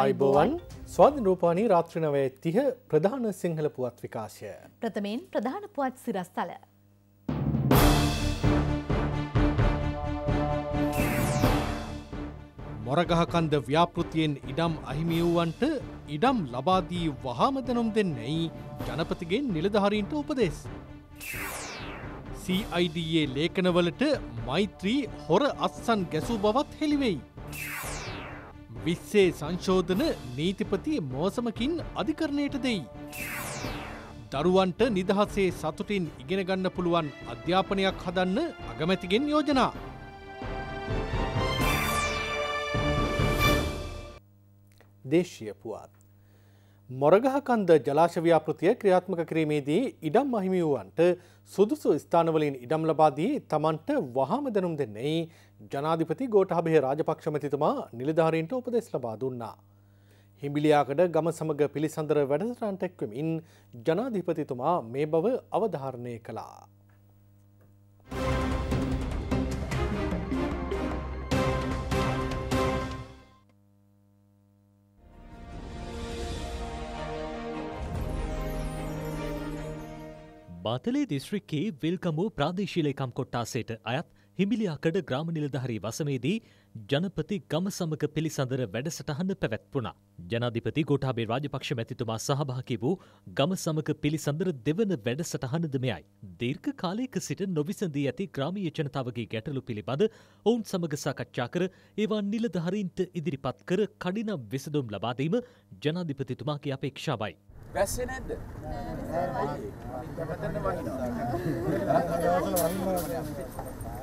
අයිබෝවන් ස්වාධ රූපානී රාත්‍රණවය තිහ ප්‍රධාන සිංහල පුවත් විකාශය. ප්‍රථමයෙන් ප්‍රධාන පුවත් සිරස්ථල. මොරගහකන්ද ව්‍යාපෘතියෙන් ඉඩම් අහිමියවුවන්ට ඉඩම් ලබාදී වහාමදනම් දෙන්නැයි ජනපතිගෙන් නිලධහරීන්ට උපදෙස්. CIDයේ ලේඛනවලට මෛත්‍රී හොර අත්සන් ගැසූ බවත් හෙළිවෙයි. විස්සේ සංශෝධන නීතිපති මෝසමකින් අධිකරණයට දෙයි. දරුවන්ට නිදහසේ සතුටින් ඉගෙනගන්න පුළුවන් අධ්‍යාපනයක් හදන්න අගමැතිගෙන් යෝජනා. දේශය පුවත්. මොරගහකන්ද ජලාශව්‍යාපෘතිය ක්‍රියාත්මක කිරීමේදී ඉඩම් අහිමිවුවන්ට සුදුසු ස්ථානවලින් ඉඩම් ලබාදී තමන්ට වහාම දැනුම් දෙන්නේ ජනාධිපති ගෝටහබේ රාජපක්ෂමතිතුමා නිලධාරීන්ට උපදෙස් ලබා දුන්නා. හිඹිලියාකට ගම සමග පිළිසඳර වැඩසටන්ට එක්වමින් ජනාධිපතිතුමා මේ බව අවධාරණය කළා. බාතලේ දිස්ත්‍රික්කේ විල්කමූ ප්‍රාදේශීලයකම් කොට්ටාසේට අයත් හිමිලියකඩ ග්‍රාම නිලධහරි වසමේදී ජනපති ගම සමක පිළිසඳර වැඩසටහන්න පැවැත්වුණ. ජනාධිපති ගෝටාබේ රාජපක්ෂ මැතිතුමා සහභාකි වූ ගම සමක පිළිසඳර දෙවන වැඩසටහනදමයයි. දීර්ඝ කාලයක සිට නොවිසඳී ඇති ග්‍රාමීය ජනතාවගේ ගැටලු පිළිබඳ ඔවුන් සමග සාකච්ඡා කර ඒවා නිලධහරින්ට ඉදිරිපත් කර කඩිනම් විසඳුම් ලබාදීම ජනාධිපතිතුමාගේ අපේක්ෂාවයි. වැස්සේ නැද්ද? නෑ.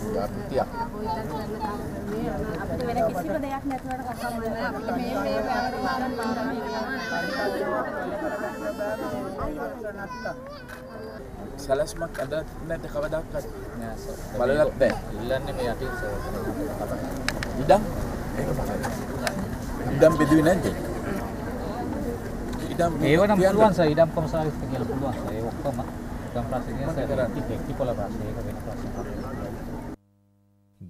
ප්‍රතියක් අපිට වෙන කිසිම දෙයක් නැතුවට කතාව නෑ අපිට මේ මේ ව්‍යාපාරම් මාරම සලස්මක් අද නැද්ද කවදාකවත් නෑ සර් බලලත් බෑ ඉල්ලන්නේ මේ යටින් සර් ඉඩම් ඉඩම් බෙදුවේ නැද්ද ඉඩම් ඒවනම් පුළුවන් සර් ඉඩම් කොමසාරිස්ට කියලා පුළුවන් සර් ඒ ඔක්කොම ඉඩම් ප්‍රශ්නේ සර් ටිකක් ටිකක් පොළ ප්‍රශ්නේ ඒක වෙන ප්‍රශ්නයක්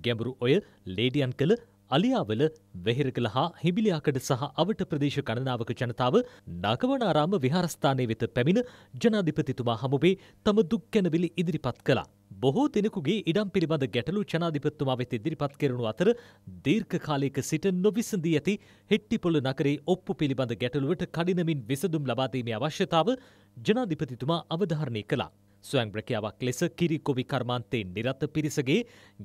ගැඹුරු ඔය ලේඩියන් කළ අලියාවල වෙහිරකළ හා හිබිලියාකඩ සහ අවට ප්‍රදේශ ගණනාවක ජනතාව නගවනාරාම විහාරස්ථානය වෙත පැමිණ ජනාධිපතිතුමා හමුවේ තම දුක් ගැනවිලි ඉදිරිපත් කළා. බොහෝ දෙනෙකුගේ ඉඩම් පිළිබඳ ගැටලු ජනාධිපතිතුමා වෙත ඉදිරිපත් කෙරුණු අතර දීර්ඝ කාලයක සිට නොවිසඳී ඇති හෙට්ටිපොළ නගරේ ඔප්පු පිළිබඳ ගැටලුවට කඩිනමින් විසඳුම් ලබා දීමේ අවශ්‍යතාව ජනාධිපතිතුමා අවධාරණය කළා. ස්වංග්‍රකයාවක් ලෙස කිරිකොවි කර්මාන්තයෙන් නිරත පිරිසගේ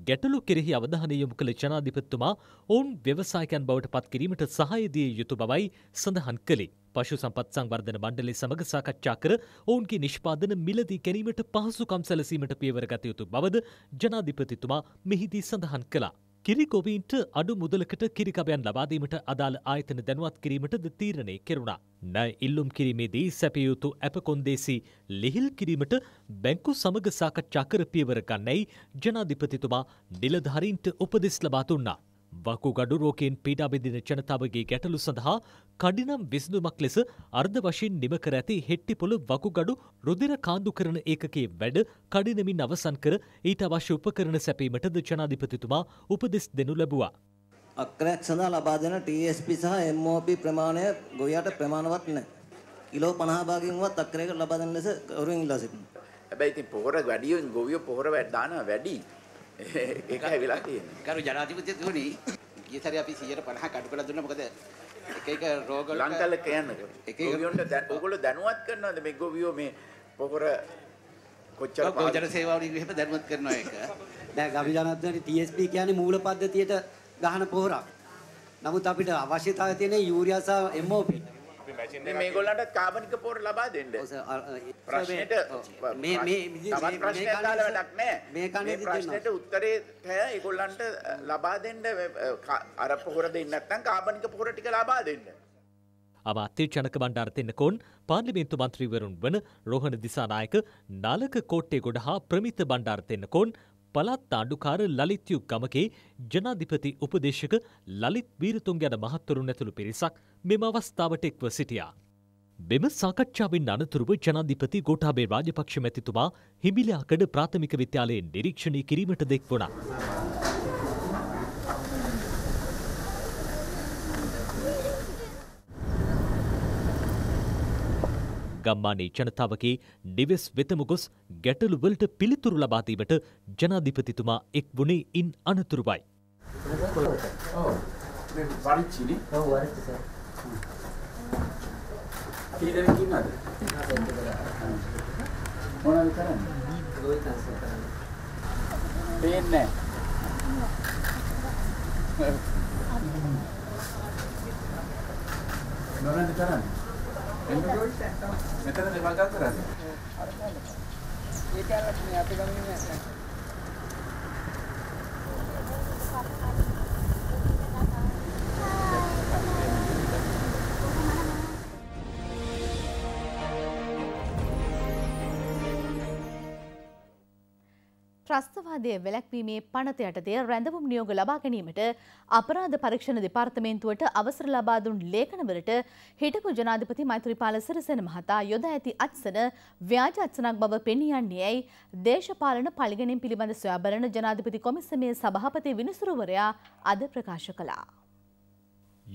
ගැටලු කෙරෙහි අවධානය යොමු කළ ජනාධිපතිතුමා ඔවුන් ව්‍යවසායකයන් බවට පත් කිරීමට සහයදිය යුතු බවයි සඳහන් කළේ. පශු සම්පත් සංවර්ධන මණ්ඩලය සමඟ සාකච්ඡා කර ඔවුන්ගේ නිෂ්පාදන මිලදී ගැනීමට පහසුකම් සැලසීමට පියවර ගත යුතු බවද ජනාධිපතිතුමා මෙහිදී සඳහන් කළා. කිරිගොවීන්ට අඩු මුදලකට කිරිකබයන් ලබාදීමට අදාළ ආයතන දැනුවත් කිරීමටද තීරණය කෙරුණා. නෑ ඉල්ලුම් කිරීමේදී සැපයුතු ඇප කොන්දේසි ලිහිල් කිරීමට බැංකු සමග සාකච්ඡා කර පියවර ගන්නැයි ජනාධිපතිතුමා නිලධාරීන්ට උපදෙස් ලබා දුන්නා. වකුගඩු රෝකයෙන් පීඩාබිඳින ජනතාවගේ ගැටලු සඳහා කඩිනම් විසඳුමක් ලෙස අර්ධ වශයෙන් නිම කර ඇති හෙට්ටිපොළ වකුගඩු රුධිර කාන්දු කරන ඒකකයේ වැඩ කඩිනමින් අවසන් කර ඊට අවශ්‍ය උපකරණ සැපීමටද ජනාධිපතිතුමා උපදෙස් දෙනු ලැබුවා. අක්‍රයක් සඳහා ලබා දෙන TSP සහ MOP ප්‍රමාණය ගොවියට ප්‍රමාණවත් නැහැ. කිලෝ 50 භාගින්වත් අක්‍රයකට ලබා දෙන ලෙස කවුරුන් ඉල්ලා සිටිනවා. හැබැයි ඉතින් පොහොර වැඩියෙන් ගොවිය පොහොර දානවා වැඩි. ඒකයි වෙලා තියෙන්නේ. ගරු ජනාධිපතිතුමනි, ගිය සැරේ අපි 150ක් අඩු කරලා දුන්නා මොකද එක එක රෝගවල ලංකල්ල කියන්නේ. එක එක ගොවියොන්ට ඕගොල්ලෝ දැනුවත් කරනවද මේ ගොවියෝ මේ පොහොර කොච්චර ගොවිජන සේවාවලින් විහිප දැනුවත් කරනවා ඒක. දැන් ගරු ජනාධිපතිතුමනි TSP කියන්නේ මූල පද්ධතියට ගහන පොහොරක්. නමුත් අපිට අවශ්‍යතාවය තියෙන්නේ යූරියා සහ MOP. මැෂින් එකක් මේගොල්ලන්ට කාබනික පොර ලබා දෙන්න ප්‍රශ්නෙට මේ මේ තමන් ප්‍රශ්නයක් දාලා වැඩක් නැහැ මේ කන්නේ ප්‍රශ්නෙට උත්තරේ තෑ ඒගොල්ලන්ට ලබා දෙන්න අර පොහොර දෙන්න නැත්නම් කාබනික පොහොර ටික ලබා දෙන්න අමාත්‍ය ජනක බණ්ඩාර තෙන්නකෝන් පාර්ලිමේන්තු මන්ත්‍රීවරුන් වන රෝහණ දිසානායක නලක කෝට්ටේ ගොඩ හා ප්‍රමිත බණ්ඩාර තෙන්නකෝන් පළත් ආණ්ඩුකාර ලලිත් යුක්කමගේ ජනාධිපති උපදේශක ලලිත් වීරතුන් ගැන මහත්වරුන් ඇතුළු පිරිසක් මෙම අවස්ථාවට එක්ව සිටියා. මෙම සාකච්ඡාවෙන් අනතුරුව ජනාධිපති ගෝඨාභය රාජපක්ෂ මැතිතුමා හිමිලි අකඩ ප්‍රාථමික විද්‍යාලයෙන් නිරීක්ෂණය කිරීමට දෙක් වුණා. ගම්මානයේ ජනතාවගේ නිවෙස් වෙතම ගොස් ගැටලුවලට පිළිතුරු ලබාදීමට ජනාධිපතිතුමා එක් වුණේ ඉන් අනතුරුවයි. මොනවද කරන්නේ? පේන්නේ නැහැ. මොනවද කරන්නේ? මෙතන දෙමල් ගල් කරන්නේ. ඒක අර මේ අපි ගමනේ නැහැ. ත්‍රස්තවාදය වැළැක්වීමේ පනත යටතේ රැඳවුම් නියෝග ලබා ගැනීමට අපරාධ පරීක්ෂණ දෙපාර්තමේන්තුවට අවසර ලබා දුන් ලේඛනවලට හිටපු ජනාධිපති මෛත්‍රීපාල සිරිසේන මහතා යොදා ඇති අත්සන ව්‍යාජ අත්සනක් බව පෙනී යන්නේ ඇයි දේශපාලන පරිගණීම් පිළිබඳ සොයා බලන ජනාධිපති කොමිසමේ සභාපති විනිසුරුවරයා අද ප්‍රකාශ කළා.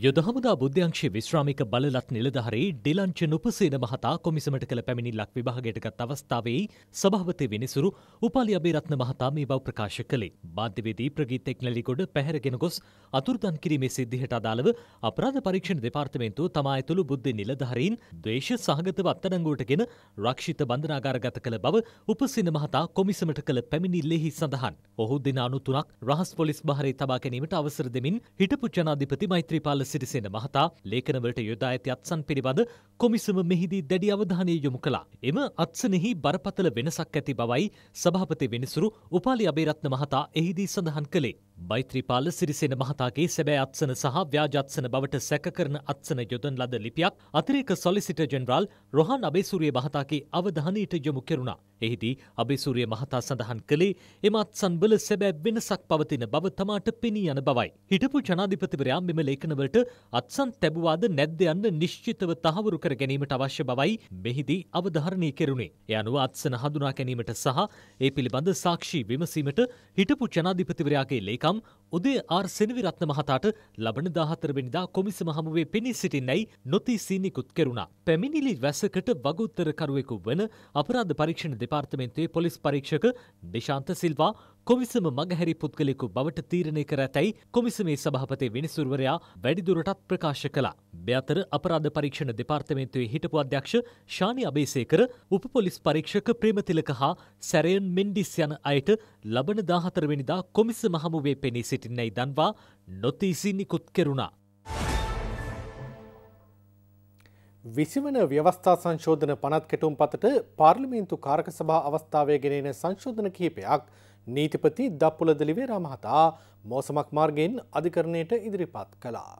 යොදහමුදා බුද්ධංශි විශ්‍රාමික බලලත් නිලධහරේ ඩිලංච නුපසේන මහතා කොමිසමට කළ පැමිණිල්ලක් විභාගයටගත් අවස්ථාවේ සභාවතය වෙනසුරු උපාලි අබේරත්න මහතා මේ බව ප්‍රකාශ කළේ. බාධ්‍යවේදී ප්‍රගීත් තෙක්නලිගොඩ පැහැරගෙන ගොස් අතුරදන් කිරීමේ සිද්ධියට අදාළව අපරාධ පරීක්ෂණ දෙපාර්තමේන්තුව තමා ඇතුළු බුද්ධ නිලධහරින් දේශ සහගතව අත්තරංගෝටගෙන රක්ෂිත බන්ධනාගාරගත කළ බව උපසින මහතා කොමිසමට කළ පැමිණිල්ලෙහි සඳහන්. ඔහු දින අනුතුනක් රහස් පොලිස් භාරේ තබා ගැනීමට අවසර දෙමින් හිටපු ජනාධිපති මෛත්‍රීපාල ගුණාල සිරිසෙන මහතා ලේඛනවලට යොදා ඇති අත්සන් පිළිබඳ කොමිසම මෙහිදී දැඩි අවධානය යොමු කළා. එම අත්සනෙහි බරපතල වෙනසක් ඇති බවයි සභාපති වෙනසුරු උපාලි අබේරත්න මහතා එහිදී සඳහන් කළේ. බෛත්‍රීපාල සිරිසෙන මහතාගේ සැබෑ අත්සන සහ ව්‍යාජත්සන බවට සැකකරන අත්සන යොදන් ලද ලිපියක් අතිරේක සොලිසිට ජෙනරාල් රොහන් අබේසූරිය මහතාගේ අවධානයට යොමු කෙරුණා. එහිදී අබේසූරිය මහතා සඳහන් කළේ එම අත්සන්වල සැබෑ වෙනසක් පවතින බව තමාට පෙනී යන බවයි. හිටපු ජනාධිපතිවරයා මෙම ලේඛනවලට අත්සන් තැබුවාද නැද්ද යන්න නිශ්චිතව තහවුරු කර ගැනීමට අවශ්‍ය බවයි මෙහිදී අවධාරණය කෙරුණේ. ඒ අනුව අත්සන හඳුනා ගැනීමට සහ ඒ පිළිබඳ සාක්ෂි විමසීමට හිටපු ජනාධිපතිවරයාගේ ලේකම් දක්වාම උදේ ආර් සෙනවිරත්න මහතාට ලබන දාහතරවෙනිදා කොමිසම හමුවේ පෙනී සිටින්නැයි නොතිසී නිකුත් කෙරුණා. පැමිණිලි වැසකට වගුත්තරකරුවෙකු වන අපරාධ පරීක්ෂණ දෙපාර්තමේන්තුවේ පොලිස් පරීක්ෂක නිශාන්ත සිල්වා කොමිසම මගහැරි පුද්ගලෙකු බවට තීරණය කර ඇතැයි කොමිසමේ සභහපතේ විනිසුරවරයා වැඩිදුරටත් ප්‍රකාශ කලා. බ්‍යතර අපරාධ පරීක්ෂණ දෙපාර්තමේන්තුවේ හිටපු අධ්‍යක්ෂ ශානි අබේසේකර උපපොලිස් පරීක්ෂක ප්‍රේමතිලක හා සැරයන් මෙන්ඩිස් යන අයට ලබන දාහතරවෙනිදා කොමිසම හමුවේ පෙනී සිටින්නයි දන්වා නොතීසි නිකුත් කෙරුණා. විසිවන ව්‍යවස්ථා සංශෝධන පනත් කෙටුම් පතට පාර්ලිමේන්තු කාරක සභා අවස්ථාවය ගෙනෙන සංශෝධන කිහිපයක් නීතිපති දප්පුල දෙලිවේ රමහතා මෝසමක් මාර්ගයෙන් අධිකරණයට ඉදිරිපත් කලා.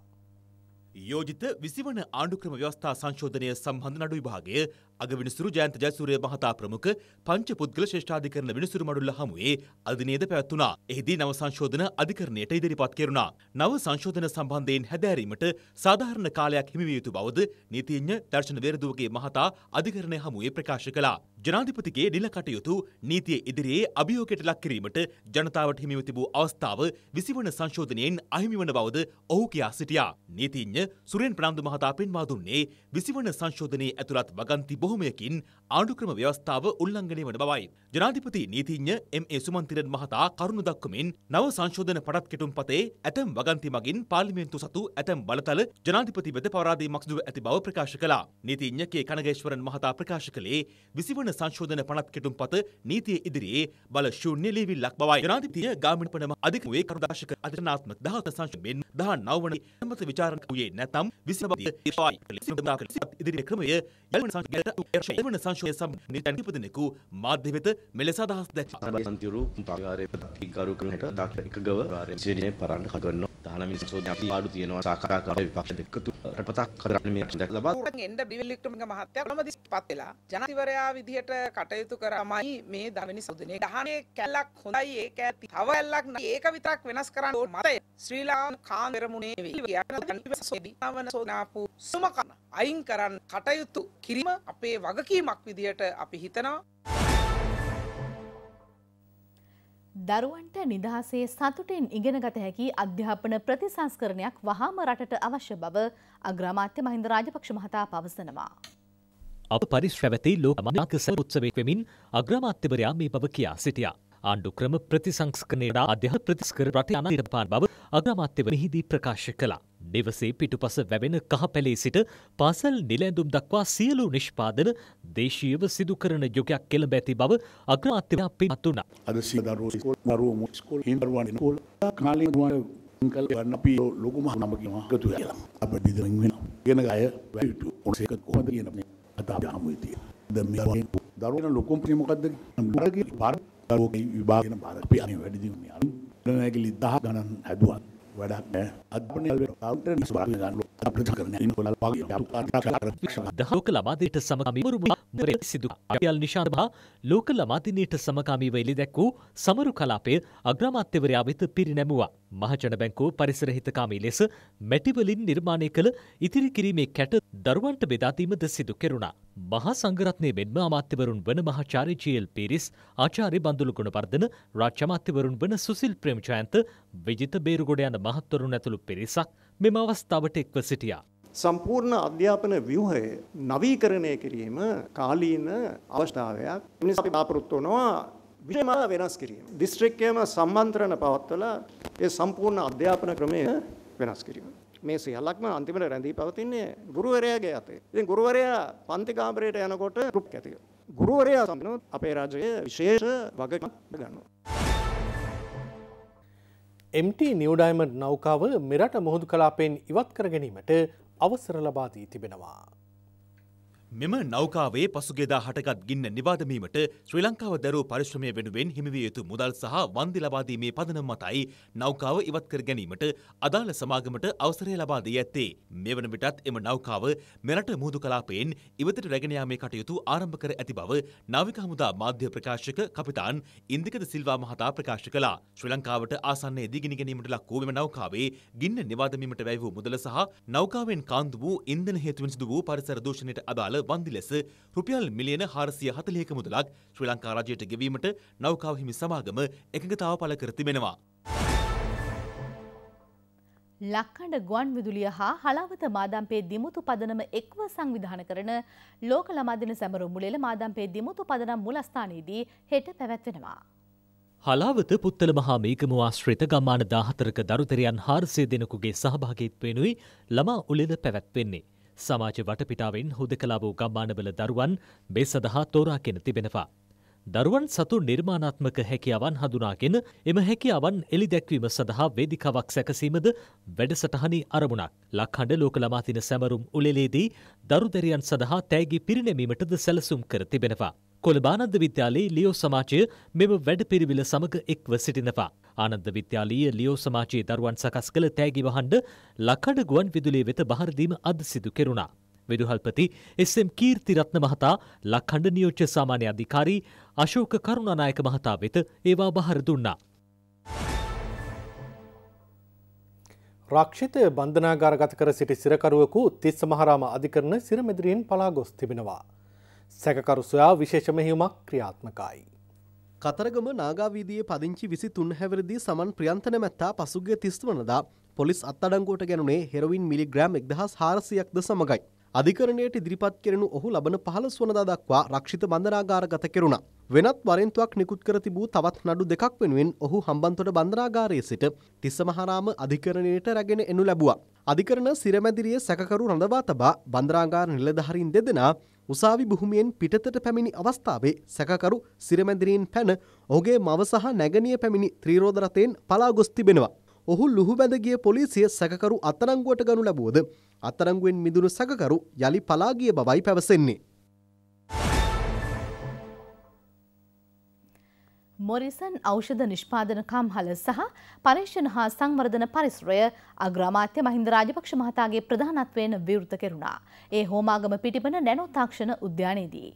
යෝජිත විසිවන ආණ්ඩුක්‍රම ව්‍යවස්ථා සංශෝධනය සම්බන්ධ නඩු විභාගය අග විනිසුරු ජයන්ත ජයසූරිය මහතා ප්‍රමුඛ පංච පුද්ගල ශ්‍රේෂ්ඨාධිකරණ විනිසුරු මඩුල්ල හමුවේ අධිනේද පැවැත්වුණා. එහිදී නව සංශෝධන අධිකරණයට ඉදිරිපත් කෙරුණා. නව සංශෝධන සම්බන්ධයෙන් හැදෑරීමට සාධාරණ කාලයක් හිමි විය යුතු බවද නීතිඥ දර්ශන වේරදුවගේ මහතා අධිකරණය හමුවේ ප්‍රකාශ කළා. ජනාධිපතිගේ නිල කටයුතු නීතිය ඉදිරියේ අභියෝගයට ලක් කිරීමට ජනතාවට හිමිව තිබූ අවස්ථාව විසිවන සංශෝධනයෙන් අහිමි වන බවද ඔහු කියා සිටියා. නීතිඥ සුරෙන් ප්‍රනාන්දු මහතා පෙන්වා දුන්නේ විසිවන සංශෝධනයේ ඇතුළත් වගන්ති බොහෝ බොහොමයකින් ආණ්ඩුක්‍රම ව්‍යවස්ථාව උල්ලංඝනය වන බවයි. ජනාධිපති නීතිඥ එම්.ඒ. සුමන්තිරන් මහතා කරුණු දක්වමින් නව සංශෝධන පටත් කෙටුම් පතේ ඇතැම් වගන්ති මගින් පාර්ලිමේන්තු සතු ඇතැම් බලතල ජනාධිපති වෙත පරාදීමක් සිදු ඇති බව ප්‍රකාශ කළා. නීතිඥ කේ කනගේශ්වරන් මහතා ප්‍රකාශ කළේ 20 වන සංශෝධන පනත් කෙටුම් පත නීතිය ඉදිරියේ බල ශූන්‍ය ලියවිල්ලක් බවයි. ජනාධිපතිය ගාමිණී පනම අධික වේ කරුදාශක අධිනාත්මක 17 සංශෝධනයෙන් 19 වන සම්මත විචාරණ වූයේ නැතම් 20 ඉදිරියේ ක්‍රමය යළි සංශෝධනයට එවන සංශෝය සම් නිතැනිපදනෙකු මාධ්‍ය වෙත මෙලෙස අදහස් දැක් සන්තිරු පාගාරය ගරු කරනට දක් එක ගව රජනය පරන්න කගන්න තානම සෝජ ආඩු තියෙනවා සාකා කර විපක්ෂ දෙක්කතු රටපතක් කරන්න මේ දැක් ලබා එඩ බිවිල්ලික්ටම මහත්තයම දිස් පත්වෙලා ජනතිවරයා විදිහට කටයුතු කරමයි මේ දවනි සෞදනය ගහනේ කැල්ලක් හොඳයි ඒක ඇති හවල්ලක් ඒක විතරක් වෙනස් කරන්න මතය ශ්‍රීලාන් කාන්දරමුණේ වේ යාන සෝදාවන සෝනාපු සුමකන අයින් කරන්න කටයුතු කිරීම අපේ අපේ වගකීමක් විදිහට අපි හිතනවා. දරුවන්ට නිදහසේ සතුටින් ඉගෙනගත හැකි අධ්‍යාපන ප්‍රතිසංස්කරණයක් වහාම රටට අවශ්‍ය බව අග්‍රාමාත්‍ය මහින්ද රාජපක්ෂ මහතා පවසනවා. අප පරිශ්‍රවති ලෝක මනාකසල් උත්සවයක් වෙමින් අග්‍රාමාත්‍යවරයා මේ බව කියා සිටියා. ආණ්ඩු ක්‍රම ප්‍රතිසංස්කනයට අධ්‍යා ප්‍රතිස්කර රට අනනිරපාන් බව අග්‍රමාත්‍යව මෙහිදී ප්‍රකාශ කළා. දෙවසේ පිටුපස වැවෙන කහපැලේ සිට පාසල් නිලැඳුම් දක්වා සියලු නිෂ්පාදන දේශීයව සිදු කරන යුගයක් කෙළඹ ඇති බව අග්‍රමාත්‍යවරයා පිළිතුරුණා. අද සිය දරුවෝ ඉස්කෝල දරුවෝ ඉස්කෝල ඉන්දරුවන් ඉස්කෝල කාලේ දුවන කල් ගන්න අපි ලොකුම නම කියනවා එකතු වෙලා. අපිට දෙදෙනෙක් වෙනවා. ගෙන ගාය වැටු ඔන්සේ කොහොමද කියන්නේ? අත අපි හමු වෙතියි. දැන් මේ දරුවෝ ලොකුම ප්‍රේ මොකද්ද? බාරගේ දරුවගේ විභාගෙන බාරපි අනි වැඩිදින්නේ අනු නැගිලි දහ ගණන් හැදුවත් වැඩක් නෑ අධ්‍යාපනය වලට ගන්න ಲೋಕ ಲಮಾದಿನೀಟ ಸಮಕಾಮಿ ಮುರೆಸಿದ್ದು ಅಡಿಯಾಲ್ ನಿಶಾನ್ ಭಾ ಲೋಕಲ್ ಲಮಾದಿನೀಟ ಸಮಕಾಮಿ ವೈಲಿದೆಕ್ಕು සමරු කලාපය අග්‍රමාත්‍යවරයා වෙත පිරිනැමුවා. මහජන බැංකෝ පරිසරහිතකාමී ලෙස මැටිවලින් නිර්මාණය කළ ඉතිරි කිරීමේ කැට දරුවන්ට බෙදාතීමද සිදු කෙරුණා. මහා සංගරත්නය මෙන්ම අමාත්‍යවරුන් වන මහාචාරය ජීල් පිරිස් ආචාරය බඳුළු ගුණවර්ධන රාජ්‍යමාත්‍යවරුන් වන සුසිල් ප්‍රේමජයන්ත විජිත බේරුගොඩ යන මහත්වරුන් ඇතුළු පිරිසක් මෙම අවස්ථාවට එක්ව සිටියා. සම්පූර්ණ අධ්‍යාපන ව්‍යවහය නවීකරණය කිරීම කාලීන අවස්ථාවයක්. මිනිස් අපි බාපොරොත්තු වෙනවා විෂයමාලා වෙනස් කිරීම. දිස්ත්‍රික්කයේම සම්මන්ත්‍රණ පවත්වලා ඒ සම්පූර්ණ අධ්‍යාපන ක්‍රමය වෙනස් කිරීම. මේ සියල්ලක්ම අන්තිමට රැඳී පවතින්නේ ගුරුවරයාගේ අතේ. ඉතින් ගුරුවරයා පන්ති කාමරයට යනකොට රුප් ඇතිව. ගුරුවරයා සම්බන්ධව අපේ රාජ්‍යයේ විශේෂ වගකීමක් ගන්නවා. MT නිවඩයිමට් නෞකාව මෙරට මුහුදු කලාපයෙන් ඉවත් කර ගැනීමට අවසර ලබාදී තිබෙනවා. මෙම නෞකාවේ පසුගේදා හටගත් ගින්න නිවාදමීමට ශ්‍රී ලංකාව දැරූ පරිශ්‍රමය වෙනුවෙන් හිමිවිය යුතු මුදල් සහ වන්දි ලබාදීමේ පදනම් මතයි නෞකාව ඉවත් කර ගැනීමට අදාළ සමාගමට අවසරය ලබා දී ඇත්තේ. මෙවන විටත් එම නෞකාව මෙරට මුහුදු කලාපයෙන් ඉවතට රැගෙන යාමේ කටයුතු ආරම්භ කර ඇති බව නාවික හමුදා මාධ්‍ය ප්‍රකාශක කපිතාන් ඉන්දිකද සිල්වා මහතා ප්‍රකාශ කළා. ශ්‍රී ලංකාවට ආසන්නයේ දිගිනි ගැනීමට ලක් වූ මෙම නෞකාවේ ගින්න නිවාදමීමට වැය වූ මුදල සහ නෞකාවෙන් කාන්දු වූ ඉන්ධන හේතුවෙන් සිදු වූ පරිසර දූෂණයට අදාළ වන්දි ලෙස රුපියල් මිලියන හාරසිය හතලියක මුදලක් ශ්‍රී ලංකා රජයට ගෙවීමට නෞකාව හිමි සමාගම එකඟතාව පළ කර තිබෙනවා. ලක්කඩ ගුවන් විදුලිය හා හලාවත මාදම්පේ දිමුතු පදනම එක්ව සංවිධාන කරන ලෝක ළමාදින සැමරු මුලෙල මාදම්පේ දිමුතු පදනම් මුලස්ථානයේදී හෙට පැවැත්වෙනවා. හලාවත පුත්තල මහා මේකම ආශ්‍රිත ගම්මාන දාහතරක දරුතරයන් හාරසය දෙනකුගේ සහභාගීත්වෙනුයි ළමා උලෙද පැවැත්වෙන්නේ. සමාජ වටපිටාවෙන් හුදකලා වූ ගම්මානවල දරුවන් මේ සඳහා තෝරාගෙන තිබෙනවා. දරුවන් සතු නිර්මාණාත්මක හැකියාවන් හඳුනාගෙන එම හැකියාවන් එලි දැක්වීම සඳහා වේදිකාවක් සැකසීමද වැඩසටහනි අරමුණක් ලක්හඬ ලෝක ළමාතින සැමරුම් උලෙලේදී දරුදැරියන් සඳහා තෑගි පිරිනැමීමටද සැලසුම් කර තිබෙනවා. කොළ බානද්ද විද්‍යාලයේ ලියෝ සමාජය මෙම වැඩපිරිවිල සමග එක්ව සිටිනවා. ආනන්ද විද්‍යාලීය ලියෝ සමාජයේ දරුවන් සකස් කළ තෑගි වහණ්ඩ ලකඩ ගුවන් විදුලිය වෙත බහරදීම අද සිදු කෙරුණා. විදුහල්පති එස්.එම්. කීර්තිරත්න මහතා ලක්හඬ නියෝජ්‍ය සාමාන්‍ය අධිකාරී අශෝක කරුණානායක මහතා වෙත ඒවා බහර දුන්නා. රක්ෂිත බන්ධනාගාරගත කර සිටි සිරකරුවකු තිස්ස මහරාම අධිකරණ සිරමෙදිරියෙන් පලා ගොස් තිබෙනවා. සැකරු සොයා විශේෂම හිවුමක් ක්‍රියාත්මකයි. කතරගම නාගාවීදයේ පදිංචි විසි තුන් හැවරදි සමන් ප්‍රියන්තන මැත්තා පසුගේ තිස්වනදා පොලිස් අත්තඩංගෝට ගැනුනේ හෙරවින් මිලිග්‍රම් එක්දහස් හාරසියක්ද සමඟයි. අධිකරණයට ඉදිරිපත් කෙරෙනු ඔහු ලබන පහලස් වනදා දක්වා රක්ෂිත බන්ධනාගාර ගත කෙරුණ. වෙනත් වරෙන්තුවක් නිකුත් කර තිබූ තවත් නඩු දෙකක් වෙනුවෙන් ඔහු හම්බන්තොට බන්ධනාගාරයේ සිට තිස්සමහරාම අධිකරණයට රැගෙන එනු ලැබුවා. අධිකරණ සිරමැදිරියේ සැකකරු රඳවා තබා බන්ධනාගාර නිලධහරින් දෙදෙනා උසාවි බුහුමියෙන් පිටතට පැමිණි අවස්ථාවේ සැකකරු සිරමැදිරින් පැන ඔහුගේ මව සහ නැගණිය පැමිණි ත්‍රිරෝද රථයෙන් පලා ගොස් තිබෙනවා. ඔහු ලුහුබැඳ ගිය පොලිසිය සැකකරු අත්අඩංගුවට ගනු ලැබුවද අත්අඩංගුවෙන් මිදුණු සැකකරු යලි පලා ගිය බවයි පැවසෙන්නේ. මොරිසන් ඖෂධ නිෂ්පාදන කම්හල සහ පර්ේෂණ හා සංවර්ධන පරිස්රය අග්‍රාමාත්‍ය මහින්ද රාජපක්ෂ මහතාගේ ප්‍රධානත්වයෙන් විවෘත කෙරුණා. ඒ හෝමාගම පිටිපන නැනෝ තාක්ෂණ උද්‍යානයේදී.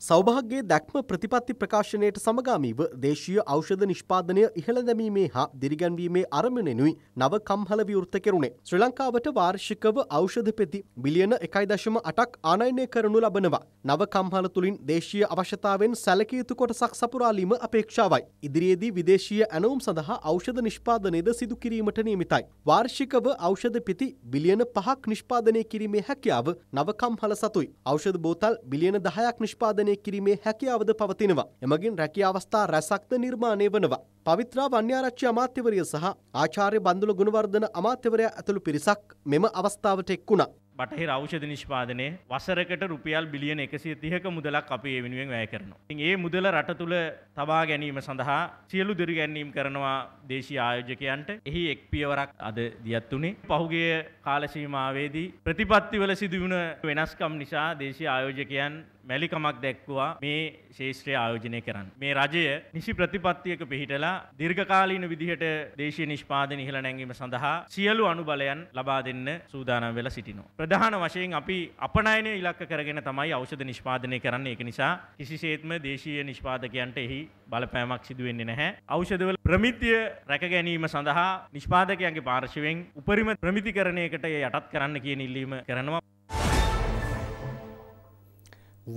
සෞභාග්‍යයේ දැක්ම ප්‍රතිපත්ති ප්‍රකාශනයට සමගාමීව දේශීය ඖෂධ නිෂ්පාදනය ඉහළ දැමීමේ හා දිරිගැන්වීමේ අරමුණෙනුයි නව කම්හල විවෘත කෙරුණේ. ශ්‍රී ලංකාවට වාර්ෂිකව ඖෂධ පෙති බිලියන 1.8ක් ආනයනය කරනු ලබනවා. නව කම්හල තුලින් දේශීය අවශ්‍යතාවෙන් සැලකිය යුතු කොටසක් සපුරාලීම අපේක්ෂාවයි. ඉදිරියේදී විදේශීය ඇනවුම් සඳහා ඖෂධ නිෂ්පාදනයද සිදු කිරීමට නියමිතයි. වාර්ෂිකව ඖෂධ පිති බිලියන 5ක් නිෂ්පාදනය කිරීමේ හැකියාව නව කම්හල සතුයි. ඖෂධ බෝතල් බිලියන 10ක් නිෂ්පාදනය නිර්මාණය කිරීමේ හැකියාවද පවතිනවා. එමගින් රැකියා අවස්ථා රැසක්ද නිර්මාණය වනවා. පවිත්‍රා වන්‍යාරච්චි අමාත්‍යවරිය සහ ආචාර්ය බන්දුල ගුණවර්ධන අමාත්‍යවරයා ඇතුළු පිරිසක් මෙම අවස්ථාවට එක් වුණා. බටහිර ඖෂධ නිෂ්පාදනය වසරකට රුපියල් බිලියන එකසිය තිහක මුදලක් අපි ඒ වෙනුවෙන් වැය කරනවා. ඉතින් ඒ මුදල රට තුළ තබා ගැනීම සඳහා සියලු දිරි ගැනීම් කරනවා දේශීය ආයෝජකයන්ට. එහි එක් පියවරක් අද දියත් උනේ. පහුගිය කාල සීමාවේදී ප්‍රතිපත්තිවල සිදුවුණ වෙනස්කම් නිසා දේශීය ආයෝජකයන් මැලිකමක් දැක්වවා මේ ශේෂත්‍රය ආයෝජනය කරන්න. මේ රජය නිසි ප්‍රතිපත්තියක පිහිටලා දිර්ඝකාලීන විදිහට දේශීය නිෂ්පාදන ඉහළ නැංවීම සඳහා සියලු අනුබලයන් ලබා දෙන්න සූදානම් වෙලා සිටිනවා. ප්‍රධාන වශයෙන් අපි අපනයනය ඉලක්ක කරගෙන තමයි ඖෂධ නිෂ්පාදනය කරන්නේ. ඒක නිසා කිසිසේත්ම දේශීය නිෂ්පාදකයන්ට එහි බලපෑමක් සිදු වෙන්නේ නැහැ. ඖෂධවල ප්‍රමිතිය රැක ගැනීම සඳහා නිෂ්පාදකයන්ගේ පාර්ශවයෙන් උපරිම ප්‍රමිතිකරණයකට යටත් කරන්න කියන ඉල්ලීම කරනවා.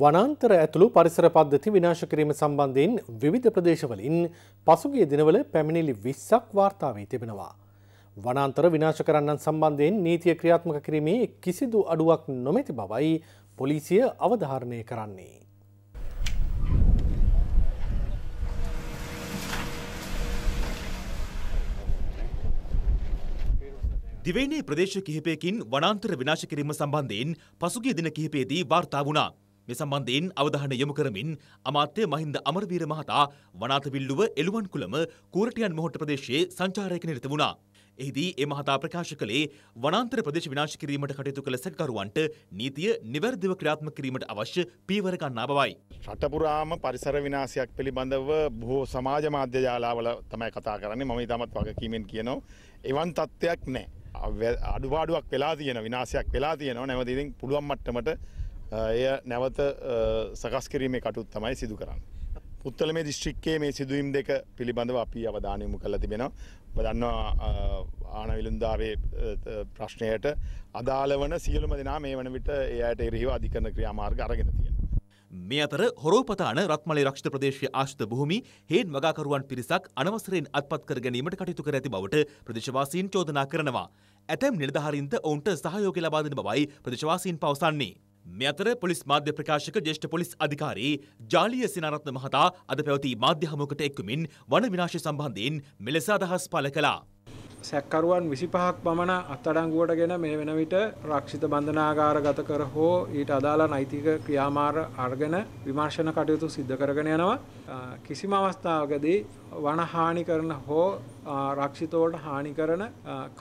වනන්තර ඇතුළු පරිසර පද්ධති විනාශ කිරීම සම්බන්ධයෙන් විවිධ ප්‍රදේශවලින් පසුගිය දිනවල පැමිණිලි විස්සක් වාර්තා වී තිබෙනවා. වනන්තර විනාශ කරන්නන් සම්බන්ධයෙන් නීතිය ක්‍රියාත්මක කිරීමේ කිසිදු අඩුවක් නොමැති බවයි පොලිසිය අවධාරණය කරන්නේ. දිවයිනේ ප්‍රදේශ කිහිපයකින් වනන්තර විනාශ කිරීම සම්බන්ධයෙන් පසුගිය දින කිහිපයේදී වාර්තා වුණා. මේ සම්බන්ධයෙන් අවධානය යොමු කරමින් අමාත්‍ය මහින්ද අමරවීර මහතා වනාතවිල්ලුව එළුවන්කුලම කූරටියන් මොහොට ප්‍රදේශයේ සංචාරයක නිරත වුණා. එහිදී ඒ මහතා ප්‍රකාශ කළේ වනාන්තර ප්‍රදේශ විනාශ කිරීමට කටයුතු කළ සැකකරුවන්ට නීතිය નિවැරදිව ක්‍රියාත්මක කිරීමට අවශ්‍ය පියවර ගන්නා බවයි. රටපුරාම පරිසර විනාශයක් පිළිබඳව බොහෝ සමාජ මාධ්‍ය ජාලාවල තමයි කතා කරන්නේ. මම ඊටමත් වගකීමෙන් කියනවා. එවන් තත්ත්වයක් නැහැ. අඩුපාඩුවක් වෙලා තියෙන විනාශයක් වෙලා තියෙනවා. නැවත ඉතින් පුළුවන් මට්ටමට එය නැවත සකස් කිරීමේ කටුත් තමයි සිදු කරන්න. පුත්තල මේ දිශ්ික්කේ මේ සිදුවීම් දෙක පිළිබඳව අපි අවධානයමු කළ තිබෙනවා. බදන්නවා ආනවිලුන්දාවේ ප්‍රශ්නයට අදාළවන සියලුම දෙනා මේ වන විට එයට එරෙහිව අධිකරන ක්‍රියාමාර්ග අරගෙන තියෙන. මේ අතර හොරෝපතාන රත්මලේ රක්ෂිත ප්‍රදේශය ආශ්ත භූමි හේන් වගාකරුවන් පිරිසක් අනවසරයෙන් අත්පත් කර ගැනීමට කටයුතු කර ඇති බවට ප්‍රදේශවාසීන් චෝදනා කරනවා. ඇතැම් නිලධාරීන්ද ඔවුන්ට සහයෝගය ලබා දෙන බවයි ප්‍රදේශවාසීන් පවසන්නේ. මේ අතර පොලිස් මාධ්‍ය ප්‍රකාශක ජ්‍යෙෂ්ඨ පොලිස් අධිකාරී ජාලිය සිනාරත්න මහතා අද පැවති මාධ්‍ය හමුවකට එක්වමින් වන විනාශය සම්බන්ධයෙන් මෙලෙස අදහස් පළ කළා. සැක්කරුවන් 25ක් පමණ අත්අඩංගුවටගෙන මේ වෙන විට රක්ෂිත බන්ධනාගාරගත කර හෝ ඊට අදාළ නෛතික ක්‍රියාමාර්ග අරගෙන විමර්ශන කටයුතු සිදු කරගෙන යනවා. කිසිම අවස්ථාවකදී වනහානි කරන හෝ රක්ෂිතවලට හානි කරන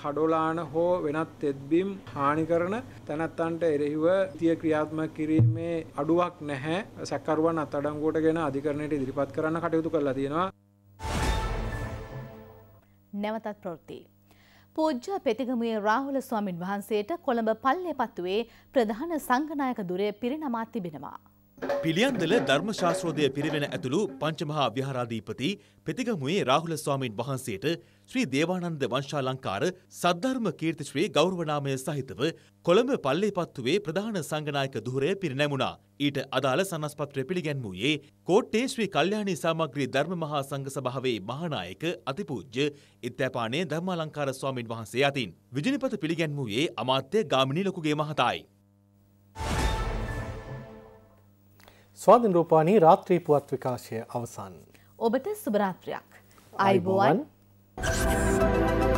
කඩොලාන හෝ වෙනත් තෙත්බිම් හානි කරන තැනැත්තන්ට එරෙහිව තිය ක්‍රියාත්මක කිරීමේ අඩුවක් නැහැ. සැකරුවන් අත්අඩංගුවටගෙන අධිකරණයට ඉදිරිපත් කරන්න කටයුතු කරලා තියෙනවා. නැවතත් ප්‍රවෘත්ති පූජ්‍ය පෙතිගමේ රාහුල ස්වාමින් වහන්සේට කොළඹ පල්ලෙපත්තුවේ ප්‍රධාන සංගනායක දුරය පිරිනමා තිබෙනවා. පිළියන්දල ධර්මශාස්ත්‍රෝදය පිරිවෙන ඇතුළු පංචමහා විහාරාධීපති පෙතිගමුවේ රාහුල ස්වාමීන් වහන්සේට ශ්‍රී දේවානන්ද වංශාලංකාර සද්ධර්ම කීර්තිශ්‍රී ගෞරවනාමය සහිතව කොළඹ පල්ලේපත්තුවේ ප්‍රධාන සංගනායක දුහරය පිරිනැමුණා. ඊට අදාළ සනස්පත්‍රය පිළිගැන්වූයේ කෝට්ටේ ශ්‍රී කල්යාණී සාමග්‍රී ධර්ම මහා සංඝ සභාවේ මහානායක අතිපූජ්‍ය ඉත්තෑපානේ ධර්මාලංකාර ස්වාමින් වහන්සේ අතින්. විජිනපත පිළිගැන්වූයේ අමාත්‍ය ගාමිණී ලොකුගේ මහතායි. ස්වාධින් රූපානී රාත්‍රී පුවත් විකාශය අවසන්. ඔබට සුභරාත්‍රයක්. අයිබෝවන්. Thank you.